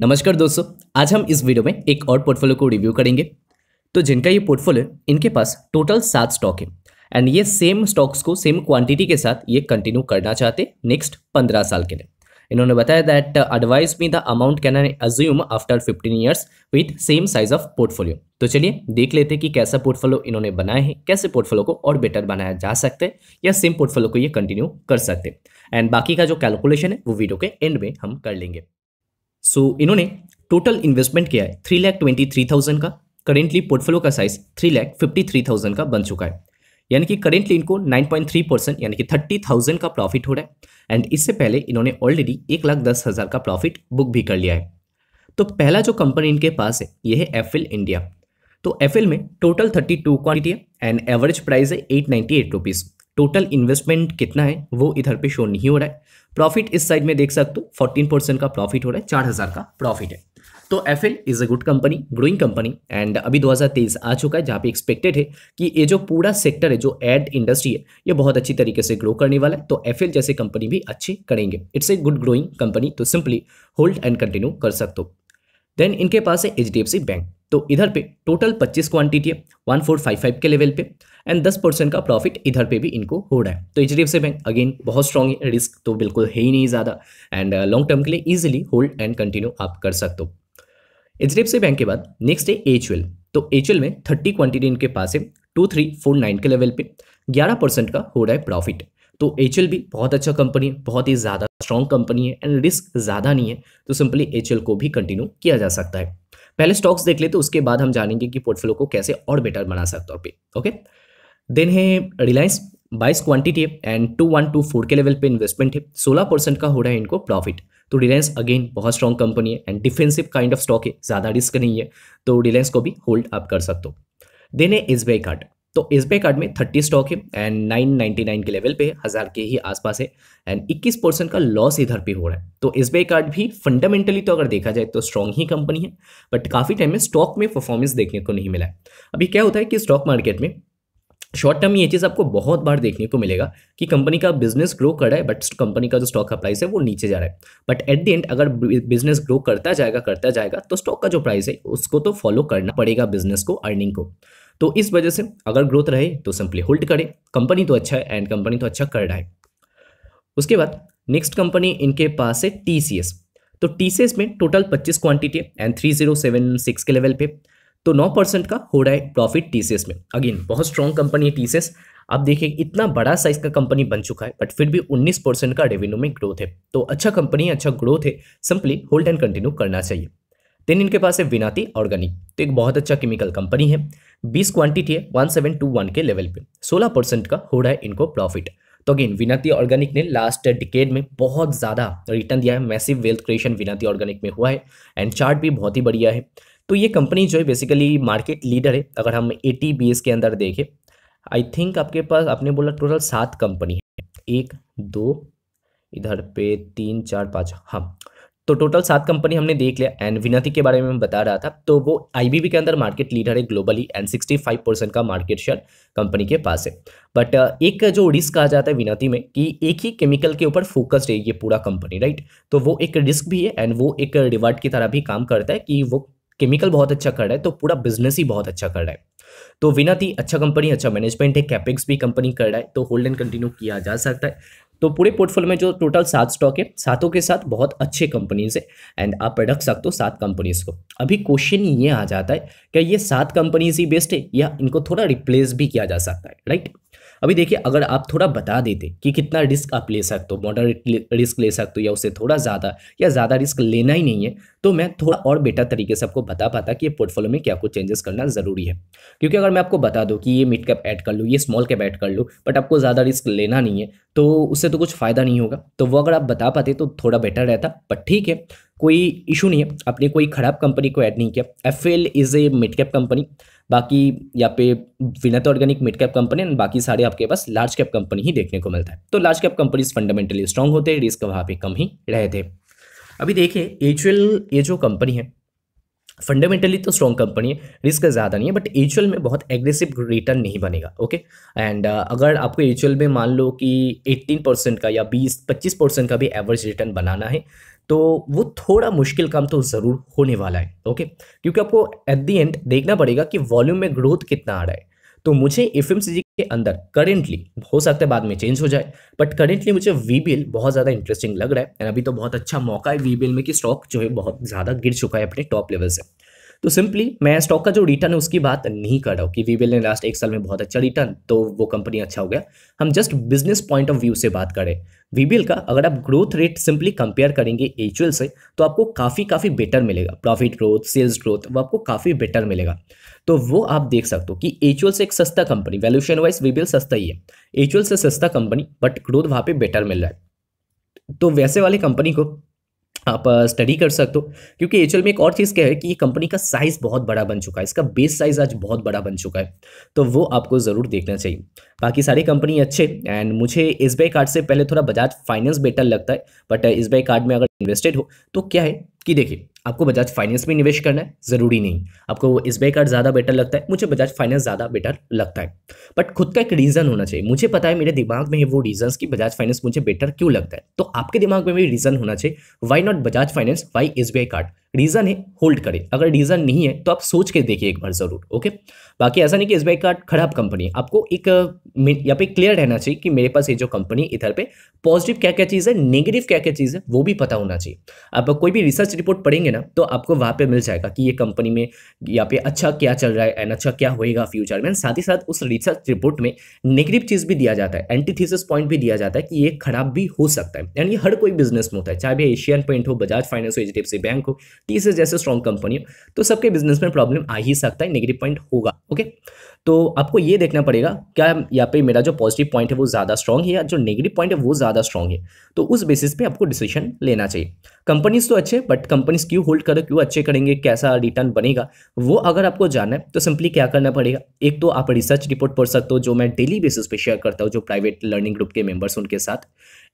नमस्कार दोस्तों आज हम इस वीडियो में एक और पोर्टफोलियो को रिव्यू करेंगे तो जिनका ये पोर्टफोलियो इनके पास टोटल सात स्टॉक है एंड ये सेम स्टॉक्स को सेम क्वांटिटी के साथ ये कंटिन्यू करना चाहते नेक्स्ट पंद्रह साल के लिए इन्होंने बताया that advise me the amount can I assume after fifteen years with same size of portfolio तो चलिए देख लेते हैं कि कैसा पोर्टफोलियो इन्होंने बनाया है कैसे पोर्टफोलियो को और बेटर बनाया जा सकता है या सेम पोर्टफोलियो को ये कंटिन्यू कर सकते हैं एंड बाकी का जो कैलकुलेशन है वो वीडियो के एंड में हम कर लेंगे सो so, इन्होंने टोटल इन्वेस्टमेंट किया है three lakh twenty three thousand का करेंटली पोर्टफोलियो का size three lakh fifty three thousand का बन चुका है यानी कि करेंटली इनको नाइन पॉइंट थ्री परसेंट यानी कि थर्टी थाउजेंड का प्रॉफिट हो रहा है एंड इससे पहले इन्होंने ऑलरेडी एक लाख दस हज़ार का प्रॉफिट बुक भी कर लिया है तो पहला जो कंपनी इनके पास है ये है एफिल इंडिया तो एफिल में टोटल थर्टी टू क्वान्टिटी है एंड एवरेज प्राइस है at ninety eight rupees total investment कितना है वो इधर पे शो नहीं हो रहा है प्रॉफिट इस साइड में देख सकते हो फोर्टीन परसेंट का प्रॉफिट हो रहा है चार हज़ार का प्रॉफिट है तो F L is a good company growing company and अभी 2023 आ चुका है जहाँ पे एक्सपेक्टेड है कि ये जो पूरा सेक्टर है जो एड इंडस्ट्री है ये बहुत अच्छी तरीके से ग्रो करने वाला है तो एफ एल जैसे कंपनी भी अच्छी करेंगे it's a good growing company तो सिंपली होल्ड एंड कंटिन्यू कर सकते हो देन इनके पास है एच बैंक तो इधर पे टोटल 25 क्वांटिटी है 1455 के लेवल पे एंड 10 परसेंट का प्रॉफिट इधर पे भी इनको हो रहा है तो H D F bank again बहुत स्ट्रॉन्ग है रिस्क तो बिल्कुल है ही नहीं ज़्यादा एंड लॉन्ग टर्म के लिए ईजिली होल्ड एंड कंटिन्यू आप कर सकते हो H D F C bank के बाद नेक्स्ट है एच तो एच में थर्टी क्वांटिटी इनके पास है टू थ्री फोर नाइन के लेवल पे ग्यारह परसेंट का हो रहा है प्रॉफिट तो एच भी बहुत अच्छा कंपनी है बहुत ही ज़्यादा स्ट्रॉन्ग कंपनी है एंड रिस्क ज़्यादा नहीं है तो सिंपली एच को भी कंटिन्यू किया जा सकता है पहले स्टॉक्स देख लेते तो उसके बाद हम जानेंगे कि पोर्टफोलियो को कैसे और बेटर बना सकते हो पे ओके देन है रिलायंस बाईस क्वांटिटी है and two one two four के लेवल पे इन्वेस्टमेंट है सोलह परसेंट का हो रहा है इनको प्रॉफिट तो रिलायंस अगेन बहुत स्ट्रॉन्ग कंपनी है and defensive kind of stock है ज़्यादा रिस्क नहीं है तो रिलायंस को भी होल्ड आप कर सकते हो देन है एस बी आई कार्ड तो एस कार्ड में थर्टी स्टॉक है एंड नाइन नाइन्टी नाइन के लेवल पे हज़ार के ही आसपास है एंड इक्कीस परसेंट का लॉस इधर पे हो रहा है तो एस कार्ड भी फंडामेंटली तो अगर देखा जाए तो स्ट्रॉन्ग ही कंपनी है बट काफ़ी टाइम में स्टॉक में परफॉर्मेंस देखने को नहीं मिला है अभी क्या होता है कि स्टॉक मार्केट में शॉर्ट टर्म ये चीज़ आपको बहुत बार देखने को मिलेगा कि कंपनी का बिजनेस ग्रो कर रहा है बट कंपनी का जो स्टॉक का प्राइस है वो नीचे जा रहा है बट एट द एंड अगर बिजनेस ग्रो करता जाएगा करता जाएगा तो स्टॉक का जो प्राइस है उसको तो फॉलो करना पड़ेगा बिजनेस को अर्निंग को तो इस वजह से अगर ग्रोथ रहे तो सिंपली होल्ड करें कंपनी तो अच्छा है एंड कंपनी तो अच्छा कर रहा है उसके बाद नेक्स्ट कंपनी इनके पास है टी तो टी में टोटल पच्चीस क्वांटिटी है एंड थ्री के लेवल पे तो नौ परसेंट का हो रहा है प्रॉफिट टीसीएस में अगेन बहुत स्ट्रॉन्ग कंपनी है टीसीएस आप देखिए इतना बड़ा साइज का कंपनी बन चुका है बट फिर भी 19 परसेंट का रेवेन्यू में ग्रोथ है तो अच्छा कंपनी अच्छा ग्रोथ है सिंपली होल्ड एंड कंटिन्यू करना चाहिए देन इनके पास है विनाती ऑर्गेनिक तो एक बहुत अच्छा केमिकल कंपनी है बीस क्वांटिटी है वन के लेवल पे सोलह परसेंट का हो रहा है इनको प्रॉफिट तो अगेन विनाती ऑर्गेनिक ने लास्ट डिकेड में बहुत ज़्यादा रिटर्न दिया है massive wealth creation Vinati organic में हुआ है एंड चार्ट भी बहुत ही बढ़िया है तो ये कंपनी जो है बेसिकली मार्केट लीडर है अगर हम ए टी के अंदर देखें आई थिंक आपके पास आपने बोला टोटल सात कंपनी है एक दो इधर पे तीन चार पाँच हाँ तो टोटल सात कंपनी हमने देख लिया एंड विनती के बारे में मैं बता रहा था तो वो आईबीबी के अंदर मार्केट लीडर है globally and sixty five percent का मार्केट शेयर कंपनी के पास है बट एक जो रिस्क कहा जाता है विनती में कि एक ही केमिकल के ऊपर फोकस्ड है ये पूरा कंपनी राइट तो वो एक रिस्क भी है एंड वो एक रिवार्ड की तरह भी काम करता है कि वो केमिकल बहुत अच्छा कर रहा है तो पूरा बिजनेस ही बहुत अच्छा कर रहा है तो विना थी अच्छा कंपनी अच्छा मैनेजमेंट है कैपेक्स भी कंपनी कर रहा है तो होल्ड एंड कंटिन्यू किया जा सकता है तो पूरे पोर्टफोलियो में जो टोटल सात स्टॉक है सातों के साथ बहुत अच्छे कंपनीज है एंड आप रख सकते हो सात कंपनीज को अभी क्वेश्चन ये आ जाता है क्या ये सात कंपनीज ही बेस्ट है या इनको थोड़ा रिप्लेस भी किया जा सकता है राइट right? अभी देखिए अगर आप थोड़ा बता देते कि कितना रिस्क आप ले सकते हो मॉडरेट रिस्क ले सकते हो या उससे थोड़ा ज़्यादा या ज़्यादा रिस्क लेना ही नहीं है तो मैं थोड़ा और बेटर तरीके से आपको बता पाता कि ये पोर्टफोलियो में क्या कुछ चेंजेस करना ज़रूरी है क्योंकि अगर मैं आपको बता दूँ कि ये मिड कैप ऐड कर लूँ ये स्मॉल कैप ऐड कर लूँ बट आपको ज़्यादा रिस्क लेना नहीं है तो उससे तो कुछ फ़ायदा नहीं होगा तो वो अगर आप बता पाते तो थोड़ा बेटर रहता बट ठीक है कोई इशू नहीं है आपने कोई ख़राब कंपनी को ऐड नहीं किया F L is a mid cap company बाकी यहाँ पे Vinati organic mid cap company and बाकी सारे आपके पास लार्ज कैप कंपनी ही देखने को मिलता है तो large cap companies fundamentally strong होते हैं रिस्क वहाँ पे कम ही रहे थे अभी देखिए एच ये जो कंपनी है फंडामेंटली तो स्ट्रॉन्ग कंपनी है रिस्क ज़्यादा नहीं है बट एच में बहुत एग्रेसिव रिटर्न नहीं बनेगा ओके एंड uh, अगर आपको एच में मान लो कि एट्टीन परसेंट का या बीस पच्चीस परसेंट का भी एवरेज रिटर्न बनाना है तो वो थोड़ा मुश्किल काम तो ज़रूर होने वाला है ओके क्योंकि आपको एट दी एंड देखना पड़ेगा कि वॉल्यूम में ग्रोथ कितना आ रहा है तो मुझे एफ के अंदर करेंटली हो सकता है बाद में चेंज हो जाए बट करेंटली मुझे वी बहुत ज़्यादा इंटरेस्टिंग लग रहा है एंड अभी तो बहुत अच्छा मौका है वी में कि स्टॉक जो है बहुत ज़्यादा गिर चुका है अपने टॉप लेवल से तो सिंपली मैं स्टॉक का जो रिटर्न है उसकी बात नहीं कर रहा हूँ कि वीवेल ने लास्ट एक साल में बहुत अच्छा रिटर्न तो वो कंपनी अच्छा हो गया हम just business point of view से बात करें वीबीएल का अगर आप ग्रोथ रेट सिंपली कंपेयर करेंगे एच से तो आपको काफ़ी काफ़ी बेटर मिलेगा प्रॉफिट ग्रोथ सेल्स ग्रोथ वो आपको काफ़ी बेटर मिलेगा तो वो आप देख सकते हो कि एच से एक सस्ता कंपनी वैल्यूशन वाइज वीबीएल सस्ता ही है एच से सस्ता कंपनी बट ग्रोथ वहाँ पर बेटर मिल रहा है तो वैसे वाली कंपनी को आप स्टडी कर सकते हो क्योंकि एच में एक और चीज़ क्या है कि ये कंपनी का साइज़ बहुत बड़ा बन चुका है इसका बेस साइज़ आज बहुत बड़ा बन चुका है तो वो आपको ज़रूर देखना चाहिए बाकी सारी कंपनी अच्छे एंड मुझे एस कार्ड से पहले थोड़ा बजाज फाइनेंस बेटर लगता है बट एस कार्ड में अगर इन्वेस्टेड हो तो क्या है कि देखिए आपको बजाज फाइनेंस में निवेश करना है ज़रूरी नहीं आपको एस कार्ड ज़्यादा बेटर लगता है मुझे बजाज फाइनेंस ज़्यादा बेटर लगता है बट खुद का एक रीज़न होना चाहिए मुझे पता है मेरे दिमाग में है वो रीजन की बजाज फाइनेंस मुझे बेटर क्यों लगता है तो आपके दिमाग में भी रीज़न होना चाहिए why not Bajaj finance why S card reason है होल्ड करें अगर रीज़न नहीं है तो आप सोच के देखिए एक बार ज़रूर ओके बाकी ऐसा नहीं कि एस का खराब कंपनी है आपको एक यहाँ पे क्लियर रहना चाहिए कि मेरे पास ये जो कंपनी इधर पे पॉजिटिव क्या क्या चीज़ है नेगेटिव क्या क्या चीज़ है वो भी पता होना चाहिए आप कोई भी रिसर्च रिपोर्ट पढ़ेंगे ना तो आपको वहाँ पर मिल जाएगा कि ये कंपनी में यहाँ पे अच्छा क्या चल रहा है एंड अच्छा क्या होएगा फ्यूचर में साथ ही साथ उस रिसर्च रिपोर्ट में नेगेटिव चीज़ भी दिया जाता है एंटीथीसिस पॉइंट भी दिया जाता है कि ये खराब भी हो सकता है यानी हर कोई बिजनेस में होता है चाहे भी एशियन पेंट हो बजाज फाइनेंस हो एच बैंक हो टी जैसे स्ट्रॉन्ग कंपनी तो सबके बिजनेस में प्रॉब्लम आ ही सकता है नेगेटिव पॉइंट होगा ओके तो आपको ये देखना पड़ेगा क्या यहाँ पे मेरा जो पॉजिटिव पॉइंट है वो ज़्यादा स्ट्रॉन्ग है या जो नेगेटिव पॉइंट है वो ज़्यादा स्ट्रॉन्ग है तो उस बेसिस पे आपको डिसीजन लेना चाहिए कंपनीज तो अच्छे बट कंपनीज क्यों होल्ड करो क्यों अच्छे करेंगे कैसा रिटर्न बनेगा वो अगर आपको जानना है तो सिंपली क्या करना पड़ेगा एक तो आप रिसर्च रिपोर्ट पढ़ सकते हो जो मैं डेली बेसिस पे शेयर करता हूँ जो प्राइवेट लर्निंग ग्रुप के मेंबर्स उनके साथ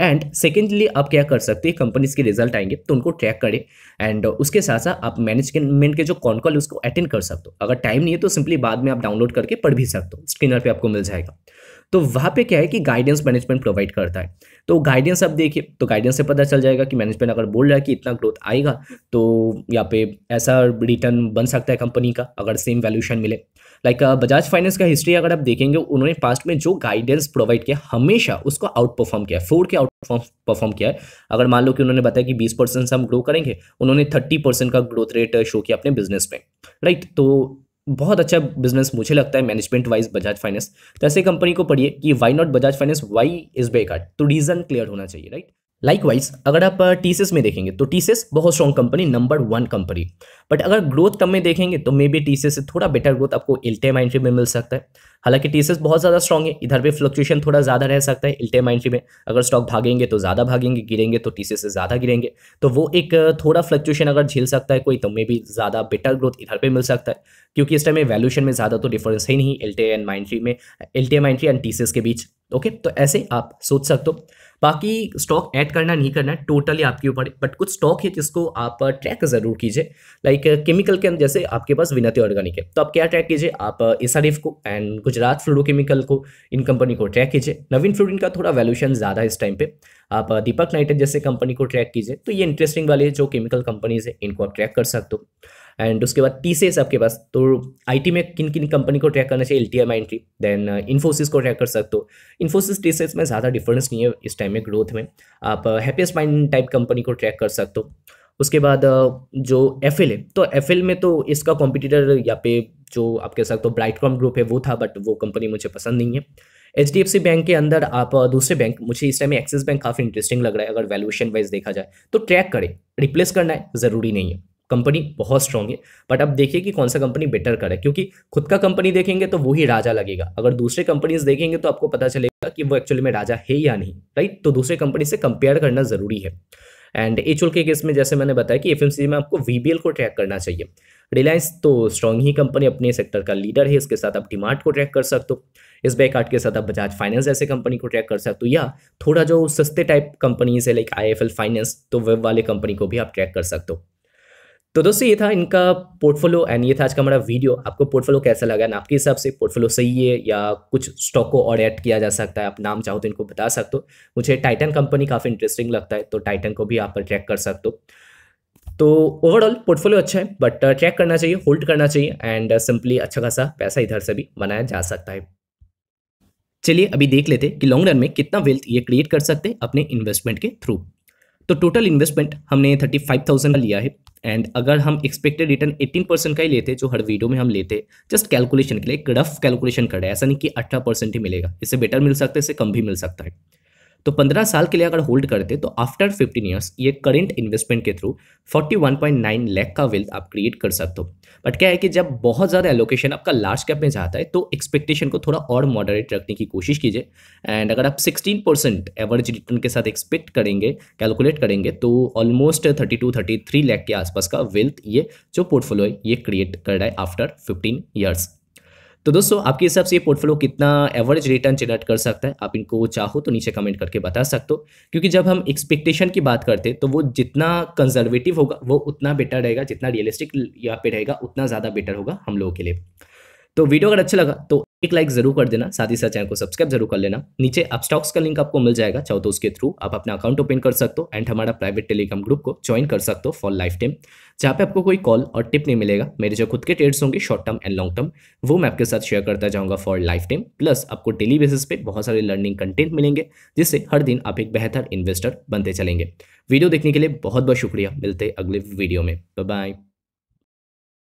एंड सेकेंडली आप क्या कर सकते हैं कंपनीज के रिजल्ट आएंगे तो उनको ट्रैक करें एंड उसके साथ साथ आप मैनेजमेंट के जो कॉन कॉल उसको अटेंड कर सकते हो अगर टाइम नहीं है तो सिंपली बाद में आप डाउनलोड करके पढ़ भी सकते हो स्क्रीनर पे आपको मिल जाएगा तो वहाँ पे क्या है कि गाइडेंस मैनेजमेंट प्रोवाइड करता है तो गाइडेंस आप देखिए तो गाइडेंस से पता चल जाएगा कि मैनेजमेंट अगर बोल रहा है कि इतना ग्रोथ आएगा तो यहाँ पे ऐसा रिटर्न बन सकता है कंपनी का अगर सेम वैल्यूशन मिले लाइक बजाज फाइनेंस का हिस्ट्री अगर आप देखेंगे उन्होंने पास्ट में जो गाइडेंस प्रोवाइड किया हमेशा उसको आउट परफॉर्म किया फोर के आउट परफॉर्म किया है अगर मान लो कि उन्होंने बताया कि बीस परसेंट से हम ग्रो करेंगे उन्होंने थर्टी परसेंट का ग्रोथ रेट शो किया अपने बिजनेस में राइट तो बहुत अच्छा बिजनेस मुझे लगता है मैनेजमेंट वाइज बजाज फाइनेंस तो ऐसे कंपनी को पढ़िए कि why not Bajaj finance why is B card तो रीजन क्लियर होना चाहिए राइट लाइक वाइज अगर आप टीसीएस uh, में देखेंगे तो टीसीएस बहुत strong company number one company but अगर ग्रोथ कम में देखेंगे तो मे बी टीसीएस से थोड़ा बेटर ग्रोथ आपको एल्टे माइंड में मिल सकता है हालांकि टीसीएस बहुत ज़्यादा स्ट्रॉग है इधर भी फ्लक्चुएशन थोड़ा ज़्यादा रह सकता है इल्टे माइंड्री में अगर स्टॉक भागेंगे तो ज़्यादा भागेंगे गिरेंगे तो टीसीएस से ज़्यादा गिरेंगे तो वो एक थोड़ा फ्लक्चुएशन अगर झेल सकता है कोई तो मे भी ज़्यादा बेटर ग्रोथ इधर पर मिल सकता है क्योंकि इस टाइम में वैल्यूशन में ज़्यादा तो डिफरेंस ही नहीं एल्टे एंड माइंडली में एल्टे माइंड्री एंड टीसीएस के बीच ओके तो ऐसे आप सोच सकते हो बाकी स्टॉक ऐड करना नहीं करना है टोटली आपके ऊपर है बट कुछ स्टॉक है जिसको आप ट्रैक ज़रूर कीजिए लाइक केमिकल के अंदर जैसे आपके पास विनती ऑर्गेनिक है तो आप क्या ट्रैक कीजिए आप एस को एंड गुजरात फ्लोरोकेमिकल को इन कंपनी को ट्रैक कीजिए नवीन फ्लोरिन का थोड़ा वैल्यूशन ज़्यादा है इस टाइम पे आप uh, दीपक नाइटेड जैसे कंपनी को ट्रैक कीजिए तो ये इंटरेस्टिंग वाले जो केमिकल कंपनीज है इनको आप ट्रैक कर सकते हो एंड उसके बाद टी सेस आपके पास तो आई में किन किन कंपनी को ट्रैक करना चाहिए L T M entry then Infosys को ट्रैक कर सकते हो इन्फोसिस टीसीएस में ज़्यादा डिफरेंस नहीं है इस टाइम में ग्रोथ में आप हैप्पीस्ट माइंड टाइप कंपनी को ट्रैक कर सकते हो उसके बाद uh, जो एफ है तो एफ में तो इसका कॉम्पिटिटर यहाँ पे जो आप कह सकते हो ब्राइटकॉम ग्रुप है वो था बट वो कंपनी मुझे पसंद नहीं है H D F C bank के अंदर आप दूसरे बैंक मुझे इस टाइम एक्सिस बैंक काफ़ी इंटरेस्टिंग लग रहा है अगर वैल्यूएशन वाइज देखा जाए तो ट्रैक करें रिप्लेस करना है ज़रूरी नहीं है कंपनी बहुत स्ट्रॉन्ग है बट अब देखिए कि कौन सा कंपनी बेटर करे क्योंकि खुद का कंपनी देखेंगे तो वही राजा लगेगा अगर दूसरे कंपनीज देखेंगे तो आपको पता चलेगा कि वो एक्चुअली में राजा है या नहीं राइट तो दूसरे कंपनी से कंपेयर करना ज़रूरी है एंड एच के केस में जैसे मैंने बताया कि एफ में आपको वी को ट्रैक करना चाहिए रिलायंस तो स्ट्रॉन्ग ही कंपनी अपने सेक्टर का लीडर है इसके साथ आप डिमार्ट को ट्रैक कर सकते हो इस बैक कार्ड के साथ आप बजाज फाइनेंस जैसे कंपनी को ट्रैक कर सकते हो या थोड़ा जो सस्ते टाइप कंपनीज है लाइक आई फाइनेंस तो वेब वाले कंपनी को भी आप ट्रैक कर सकते हो तो दोस्तों ये था इनका पोर्टफोलियो एंड ये था आज का हमारा वीडियो आपको पोर्टफोलियो कैसा लगा ना आपके हिसाब से पोर्टफोलियो सही है या कुछ स्टॉक को और ऐड किया जा सकता है आप नाम चाहो तो इनको बता सकते हो मुझे टाइटन कंपनी काफ़ी इंटरेस्टिंग लगता है तो टाइटन को भी आप ट्रैक कर सकते हो तो ओवरऑल पोर्टफोलियो अच्छा है बट ट्रैक uh, करना चाहिए होल्ड करना चाहिए एंड सिंपली uh, अच्छा खासा पैसा इधर से भी बनाया जा सकता है चलिए अभी देख लेते कि लॉन्ग रन में कितना वेल्थ ये क्रिएट कर सकते हैं अपने इन्वेस्टमेंट के थ्रू तो टोटल इन्वेस्टमेंट हमने थर्टी फाइव थाउजेंड का लिया है एंड अगर हम एक्सपेक्टेड रिटर्न 18 परसेंट का ही लेते जो हर वीडियो में हम लेते जस्ट कैलकुलेशन के लिए एक रफ कैलकुलेशन कर रहे हैं ऐसा नहीं कि 18 परसेंट ही मिलेगा इससे बेटर मिल सकता है इससे कम भी मिल सकता है तो 15 साल के लिए अगर होल्ड करते तो आफ्टर 15 ईयर्स ये करंट इन्वेस्टमेंट के थ्रू 41.9 लाख का वेल्थ आप क्रिएट कर सकते हो बट क्या है कि जब बहुत ज़्यादा एलोकेशन आपका लार्ज कैप में जाता है तो एक्सपेक्टेशन को थोड़ा और मॉडरेट रखने की कोशिश कीजिए एंड अगर आप सिक्सटीन परसेंट एवरेज रिटर्न के साथ एक्सपेक्ट करेंगे कैलकुलेट करेंगे तो almost thirty two thirty three lakh के आसपास का वेल्थ ये जो पोर्टफोलियो ये क्रिएट कर रहा है आफ्टर फिफ्टीन ईयर्स तो दोस्तों आपके हिसाब से ये पोर्टफोलियो कितना एवरेज रिटर्न जनरेट कर सकता है आप इनको चाहो तो नीचे कमेंट करके बता सकते हो क्योंकि जब हम एक्सपेक्टेशन की बात करते हैं तो वो जितना कंजर्वेटिव होगा वो उतना बेटर रहेगा जितना रियलिस्टिक यहाँ पे रहेगा उतना ज़्यादा बेटर होगा हम लोगों के लिए तो वीडियो अगर अच्छा लगा तो एक लाइक जरूर कर देना साथ ही साथ चैनल को सब्सक्राइब जरूर कर लेना नीचे आप स्टॉक्स का लिंक आपको मिल जाएगा चाहो तो उसके थ्रू आप अपना अकाउंट ओपन कर सकते हो एंड हमारा प्राइवेट टेलीग्राम ग्रुप को ज्वाइन कर सकते हो फॉर लाइफ टाइम जहाँ पे आपको कोई कॉल और टिप नहीं मिलेगा मेरे जो खुद के ट्रेड्स होंगे short term and long term वो मैं आपके साथ शेयर करता जाऊँगा फॉर लाइफ टाइम प्लस आपको डेली बेसिस पे बहुत सारे लर्निंग कंटेंट मिलेंगे जिससे हर दिन आप एक बेहतर इन्वेस्टर बनते चलेंगे वीडियो देखने के लिए बहुत बहुत शुक्रिया मिलते अगले वीडियो में बाय